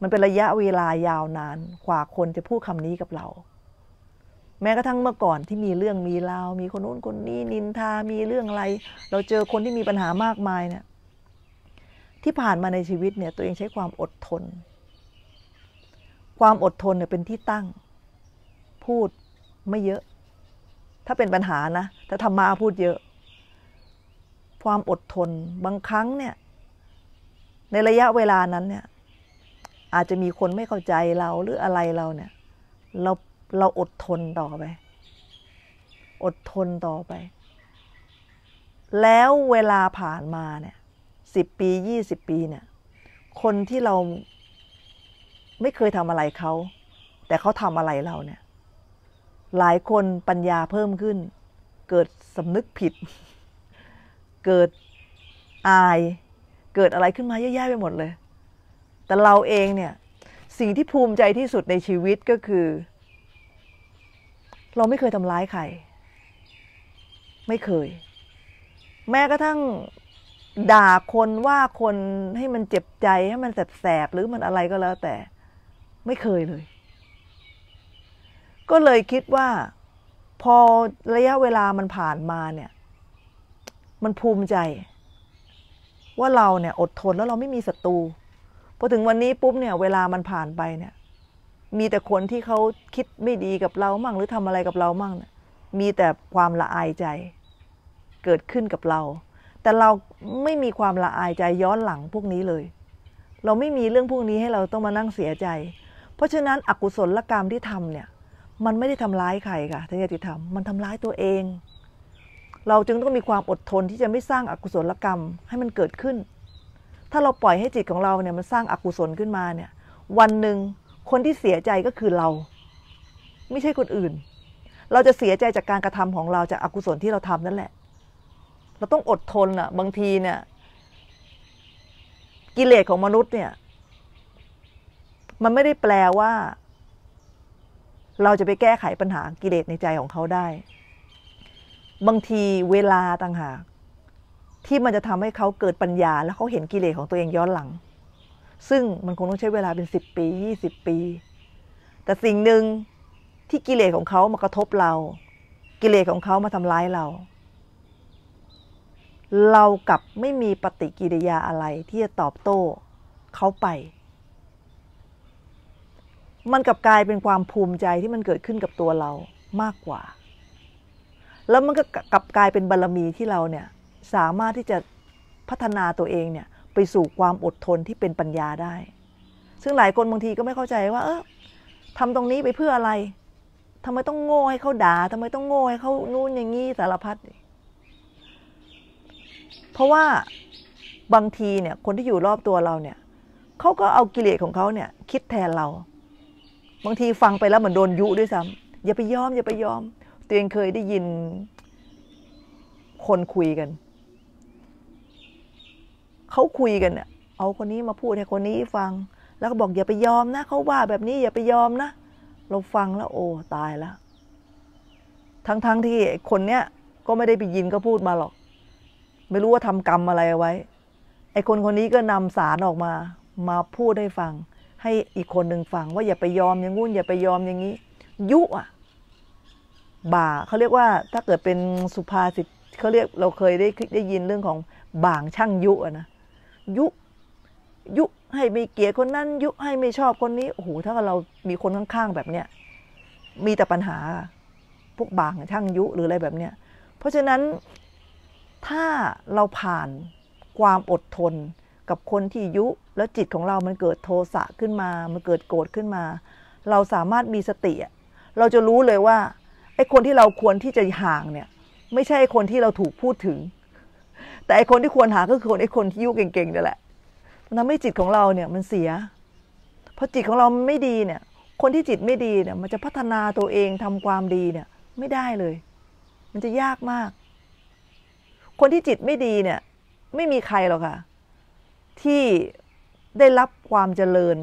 Speaker 1: มันเป็นระยะเวลายาวนานกว่าคนจะพูดคำนี้กับเรา แม้กระทั่งเมื่อก่อนที่มีเรื่องมีราวมีคนนู้นคนนี้ นินทามีเรื่องอะไร เราเจอคนที่มีปัญหามากมายเนี่ย ที่ผ่านมาในชีวิตเนี่ยตัวเองใช้ความอดทน ความอดทนเนี่ยเป็นที่ตั้ง พูดไม่เยอะ ถ้าเป็นปัญหานะ ถ้าธรรมะพูดเยอะ ความอดทนบางครั้งเนี่ยในระยะเวลานั้นเนี่ย อาจจะมีคนไม่เข้าใจเราหรืออะไรเราเนี่ย เรา เราอดทนต่อไป อดทนต่อไป แล้วเวลาผ่านมาเนี่ยสิบปียี่สิบปีเนี่ย คนที่เราไม่เคยทำอะไรเขา แต่เขาทำอะไรเราเนี่ย หลายคนปัญญาเพิ่มขึ้น เกิดสำนึกผิด เกิดอายเกิดอะไรขึ้นมาแย่ๆไปหมดเลย แต่เราเองเนี่ยสิ่งที่ภูมิใจที่สุดในชีวิตก็คือ เราไม่เคยทำร้ายใครไม่เคย แม้กระทั่งด่าคนว่าคนให้มันเจ็บใจให้มันแสบๆหรือมันอะไรก็แล้วแต่ไม่เคยเลย ก็เลยคิดว่า พอระยะเวลามันผ่านมาเนี่ย มันภูมิใจว่าเราเนี่ยอดทนแล้วเราไม่มีศัตรูพอถึงวันนี้ปุ๊บเนี่ย เวลามันผ่านไปเนี่ย มีแต่คนที่เขาคิดไม่ดีกับเรามั่งหรือทำอะไรกับเรามั่งมีแต่ความละอายใจ เกิดขึ้นกับเรา แต่เราไม่มีความละอายใจย้อนหลังพวกนี้เลย เราไม่มีเรื่องพวกนี้ให้เราต้องมานั่งเสียใจ เพราะฉะนั้นอกุศลกรรมที่ทำเนี่ย มันไม่ได้ทำร้ายใครค่ะทายติธรรมมันทำร้ายตัวเองเราจึงต้องมีความอดทนที่จะไม่สร้างอากุศลกรรมให้มันเกิดขึ้น ถ้าเราปล่อยให้จิตของเราเนี่ย มันสร้างอากุศลขึ้นมาเนี่ย วันหนึ่งคนที่เสียใจก็คือเรา ไม่ใช่คนอื่น เราจะเสียใจจากการกระทำของเราจากอากุศลที่เราทำนั่นแหละ เราต้องอดทนอะบางทีเนี่ย กิเลสของมนุษย์เนี่ย มันไม่ได้แปลว่า เราจะไปแก้ไขปัญหากิเลสในใจของเขาได้บางทีเวลาต่างหากที่มันจะทำให้เขาเกิดปัญญา แล้วเขาเห็นกิเลสของตัวเองย้อนหลัง ซึ่งมันคงต้องใช้เวลาเป็นสิบปียี่สิบปี แต่สิ่งหนึ่งที่กิเลสของเขามากระทบเรา กิเลสของเขามาทำร้ายเรา เรากลับไม่มีปฏิกิริยาอะไรที่จะตอบโต้เขาไป มันกลับกลายเป็นความภูมิใจที่มันเกิดขึ้นกับตัวเรามากกว่าแล้วมันก็กลับกลายเป็นบารรมีที่เราเนี่ย สามารถที่จะพัฒนาตัวเองเนี่ย ไปสู่ความอดทนที่เป็นปัญญาได้ ซึ่งหลายคนบางทีก็ไม่เข้าใจว่า เออทำตรงนี้ไปเพื่ออะไร ทำไมต้องโง่ให้เขาด่าทำไมต้องโง่ให้เขานู่นอย่างนี้สารพัด เพราะว่าบางทีเนี่ยคนที่อยู่รอบตัวเราเนี่ยเขาก็เอากิเลสของเขาเนี่ย คิดแทนเรา บางทีฟังไปแล้วเหมือนโดนยุด้วยซ้ำอย่าไปยอม อย่าไปยอมเตียงเคยได้ยิน คนคุยกัน เขาคุยกันเนี่ยเอาคนนี้มาพูดให้คนนี้ฟัง แล้วก็บอกอย่าไปยอมนะเขาว่าแบบนี้อย่าไปยอมนะเราฟังแล้ว โอ้ตายแล้วทั้งๆทที่คนเนี้ยก็ไม่ได้ไปยินก็พูดมาหรอก ไม่รู้ว่าทำกรรมอะไรไว้ไอ้คนคนนี้ก็นำสารออกมา มาพูดให้ฟัง ให้อีกคนหนึ่งฟัง ว่าอย่าไปยอม อย่างงู้นอย่าไปยอมอย่างนี้ ยุ อ่ะบ่าเขาเรียกว่าถ้าเกิดเป็นสุภาษิตเขาเรียกเราเคยได้ได้ยินเรื่องของบ่างช่างยุอะนะยุยุให้ไม่เกลียดคนนั้นยุให้ไม่ชอบคนนี้โอ้โหถ้าเรา มีคนข้าง ๆ แบบเนี้ยมีแต่ปัญหาพวกบางช่างยุหรืออะไรแบบเนี้ยเพราะฉะนั้นถ้าเราผ่านความอดทนกับคนที่ยุ แล้วจิตของเรามันเกิดโทสะขึ้นมามันเกิดโกรธขึ้นมา เราสามารถมีสติเราจะรู้เลยว่าไอ้คนที่เราควรที่จะห่างเนี่ย ไม่ใช่คนที่เราถูกพูดถึง แต่ไอ้คนที่ควรหาก็คือคนไอ้คนที่ยุ่งเก่งๆนี่แหละมันทำให้จิตของเราเนี่ยมันเสียพอจิตของเราไม่ดีเนี่ย คนที่จิตไม่ดีเนี่ย มันจะพัฒนาตัวเองทำความดีเนี่ย ไม่ได้เลย มันจะยากมาก คนที่จิตไม่ดีเนี่ย ไม่มีใครหรอกค่ะ ที่ได้รับความเจริญ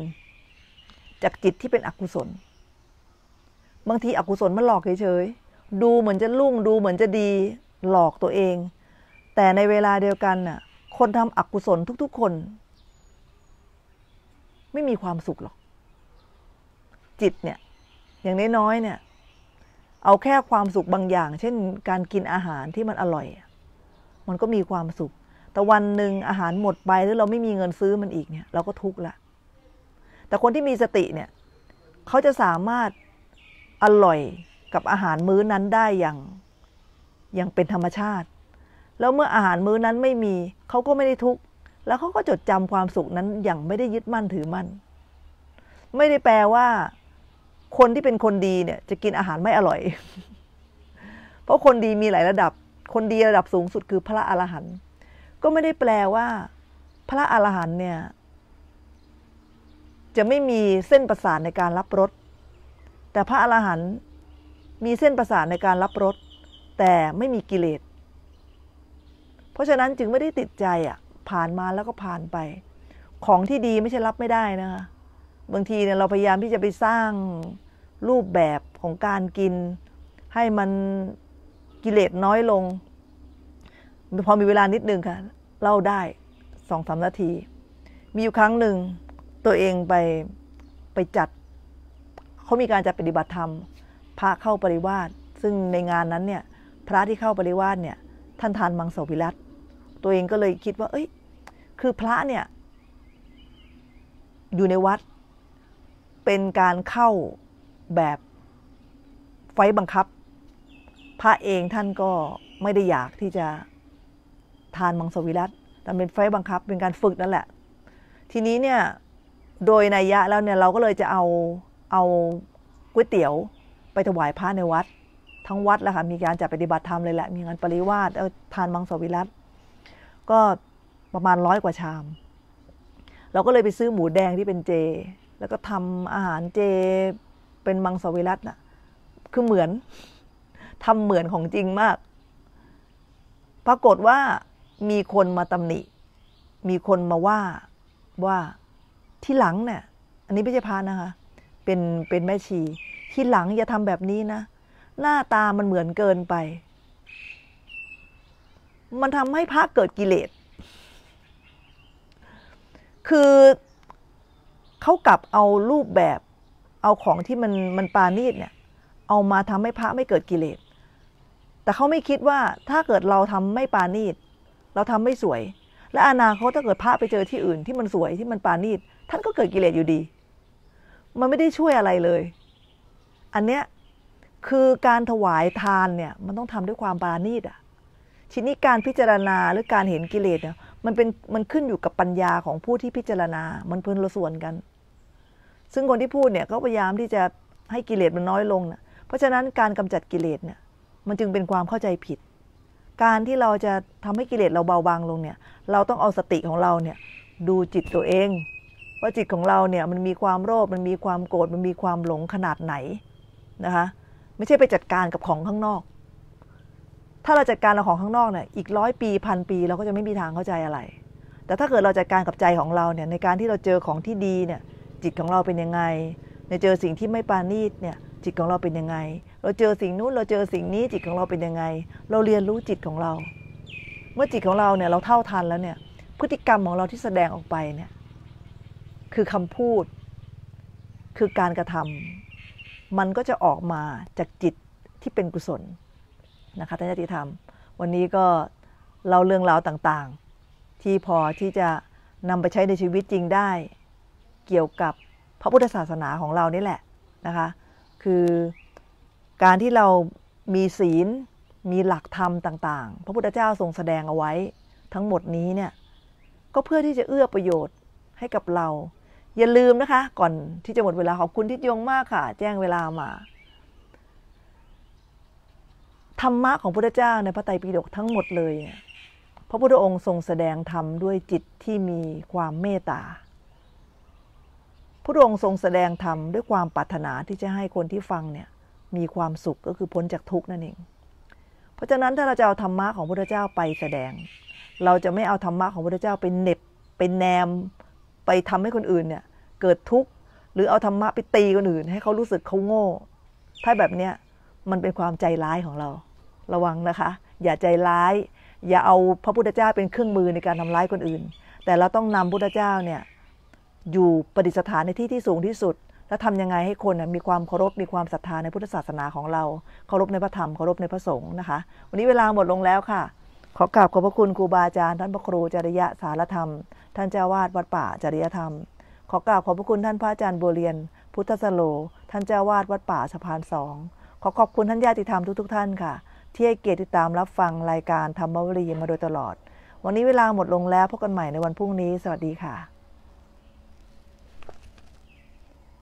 Speaker 1: จากจิตที่เป็นอกุศลบางทีอกุศลมันหลอกเฉยๆ ดูเหมือนจะลุ่งดูเหมือนจะดี หลอกตัวเอง แต่ในเวลาเดียวกันน่ะ คนทำอกุศลทุก ๆ คน ไม่มีความสุขหรอก จิตเนี่ย อย่างน้อยๆเนี่ย เอาแค่ความสุขบางอย่าง เช่น การกินอาหารที่มันอร่อยมันก็มีความสุข แต่วันหนึ่งอาหารหมดไปหรือเราไม่มีเงินซื้อมันอีกเนี่ยเราก็ทุกข์ละแต่คนที่มีสติเนี่ย เขาจะสามารถอร่อยกับอาหารมื้อนั้นได้อย่าง อย่างเป็นธรรมชาติ แล้วเมื่ออาหารมื้อนั้นไม่มีเขาก็ไม่ได้ทุกข์แล้วเขาก็จดจำความสุขนั้นอย่างไม่ได้ยึดมั่นถือมั่นไม่ได้แปลว่า คนที่เป็นคนดีเนี่ย จะกินอาหารไม่อร่อย เพราะคนดีมีหลายระดับ คนดีระดับสูงสุดคือพระอรหันต์ก็ไม่ได้แปลว่า พระอรหันต์เนี่ย จะไม่มีเส้นประสาทในการรับรสแต่พระอรหันต์มีเส้นประสาทในการรับรสแต่ไม่มีกิเลสเพราะฉะนั้นจึงไม่ได้ติดใจอ่ะ ผ่านมาแล้วก็ผ่านไป ของที่ดีไม่ใช่รับไม่ได้นะคะบางทีเนี่ยเราพยายามที่จะไปสร้างรูปแบบของการกินให้มันกิเลสน้อยลง พอมีเวลานิดนึงค่ะ เล่าได้สองสามนาที มีอยู่ครั้งหนึ่งตัวเองไปไปจัดเขามีการจัดปฏิบัติ ธรรมพระเข้าปริวาสซึ่งในงานนั้นเนี่ยพระที่เข้าปริวาสเนี่ย ท่านทานมังสวิรัต ตัวเองก็เลยคิดว่า เอ้ยคือพระเนี่ย อยู่ในวัดเป็นการเข้าแบบไฟบังคับ พระเองท่านก็ไม่ได้อยากที่จะทานมังสวิรัตแต่เป็นไฟบังคับ เป็นการฝึกนั่นแหละ ทีนี้เนี่ยโดยนัยยะแล้วเนี่ยเราก็เลยจะเอาเอาก๋วยเตี๋ยวไปถวายพระในวัด ทั้งวัดแห้ะค่ะ มีการจัดปฏิบัติธรรมเลยแหละ มีงานปริวาสทานมังสวิรัตก็ประมาณร้อยกว่าชาม เราก็เลยไปซื้อหมู แดงที่เป็นเจ แล้วก็ทำอาหารเจเป็น มังสวิรัตนะ่ะ คือเหมือน ทำเหมือนของจริงมากปรากฏว่ามีคนมาตำหนิ มีคนมาว่าว่าที่หลังเนี่ยอันนี้ไม่ใช่พานะคะเป็น เป็นแม่ชีที่หลังอย่าทำแบบนี้นะ หน้าตามันเหมือนเกินไป มันทำให้พระเกิดกิเลสคือเขากลับเอารูปแบบเอาของที่มันมันปานีตเนี่ย เอามาทำให้พระไม่เกิดกิเลสแต่เขาไม่คิดว่าถ้าเกิดเราทำไม่ปานีตเราทำไม่สวย และอนาคตถ้าเกิดพระไปเจอที่อื่น ที่มันสวยที่มันปานีตท่านก็เกิดกิเลสอยู่ดีมันไม่ได้ช่วยอะไรเลย อันเนี้ยคือการถวายทานเนี่ย มันต้องทำด้วยความปราณีตอะทีนี้การพิจารณาหรือการเห็นกิเลสเนี่ย มันเป็นมันขึ้นอยู่กับปัญญาของผู้ที่พิจารณา มันเพิ่นละส่วนกัน ซึ่งคนที่พูดเนี่ยก็พยายามที่จะให้กิเลสมันน้อยลงนะเพราะฉะนั้นการกำจัดกิเลสเนี่ย มันจึงเป็นความเข้าใจผิด การที่เราจะทำให้กิเลสเราเบาบางลงเนี่ย เราต้องเอาสติของเราเนี่ย ดูจิตตัวเองว่าจิตของเราเนี่ยมันมีความโลภมันมีความโกรธมันมีความหลงขนาดไหนนะคะไม่ใช่ไปจัดการกับของข้างนอก ถ้าเราจัดการกับของข้างนอกเนี่ยอีกร้อยปีพันปีเราก็จะไม่มีทางเข้าใจอะไร แต่ถ้าเกิดเราจัดการกับใจของเราเนี่ยในการที่เราเจอของที่ดีเนี่ยจิตของเราเป็นยังไงในเจอสิ่งที่ไม่ปานีตเนี่ยจิตของเราเป็นยังไง เราเจอสิ่งนู้นเราเจอสิ่งนี้จิตของเราเป็นยังไง เราเรียนรู้จิตของเรา เมื่อจิตของเราเนี่ยเราเท่าทันแล้วเนี่ยพฤติกรรมของเราที่แสดงออกไปเนี่ยคือคำพูดคือการกระทำมันก็จะออกมาจากจิตที่เป็นกุศล นะคะท่านญติธรรม วันนี้ก็เล่าเรื่องราวต่าง ๆ ที่พอที่จะนำไปใช้ในชีวิตจริงได้ เกี่ยวกับพระพุทธศาสนาของเรานี่แหละ นะคะ คือการที่เรามีศีล มีหลักธรรมต่าง ๆ พระพุทธเจ้าทรงแสดงเอาไว้ ทั้งหมดนี้เนี่ยก็เพื่อที่จะเอื้อประโยชน์ให้กับเราอย่าลืมนะคะ ก่อนที่จะหมดเวลาขอบคุณทิศยงมากค่ะ แจ้งเวลามา ธรรมะของพระเจ้าในพระไตรปิฎกทั้งหมดเลยเนี่ยพระพุทธองค์ทรงแสดงธรรมด้วยจิตที่มีความเมตตาพระองค์ทรงแสดงธรรมด้วยความปรารถนาที่จะให้คนที่ฟังเนี่ยมีความสุขก็คือพ้นจากทุกข์นั่นเอง เพราะฉะนั้นถ้าเราจะเอาธรรมะของพระเจ้าไปแสดง เราจะไม่เอาธรรมะของพระเจ้าไปเน็บไปแนมไปทำให้คนอื่นเนี่ยเกิดทุกข์หรือเอาธรรมะไปตีคนอื่น ให้เขารู้สึกเขาโง่ ถ้าแบบเนี้ยมันเป็นความใจร้ายของเรา ระวังนะคะ อย่าใจร้าย อย่าเอาพระพุทธเจ้าเป็นเครื่องมือในการทำร้ายคนอื่น แต่เราต้องนำพุทธเจ้าเนี่ยอยู่ปฏิสฐานในที่ที่สูงที่สุด แล้วทำยังไงให้คนมีความเคารพมีความศรัทธาในพุทธศาสนาของเรา เคารพในพระธรรมเคารพในพระสงฆ์นะคะ วันนี้เวลาหมดลงแล้วค่ะขอกราบขอบพระคุณครูบาอาจารย์ท่านพระครูจริยะสารธรรม ท่านเจ้าวาดวัดป่าจริยธรรมขอกราบขอบพระคุณท่านพระอาจารย์บัวเรียน พุทธสโลท่านเจ้าวาดวัดป่าสะพานสองขอขอบคุณท่านญาติธรรมทุกๆ ท่านค่ะที่ให้เกียรติติดตามรับฟังรายการธรรมวรีมาโดยตลอด วันนี้เวลาหมดลงแล้วพบกันใหม่ในวันพรุ่งนี้ สวัสดีค่ะ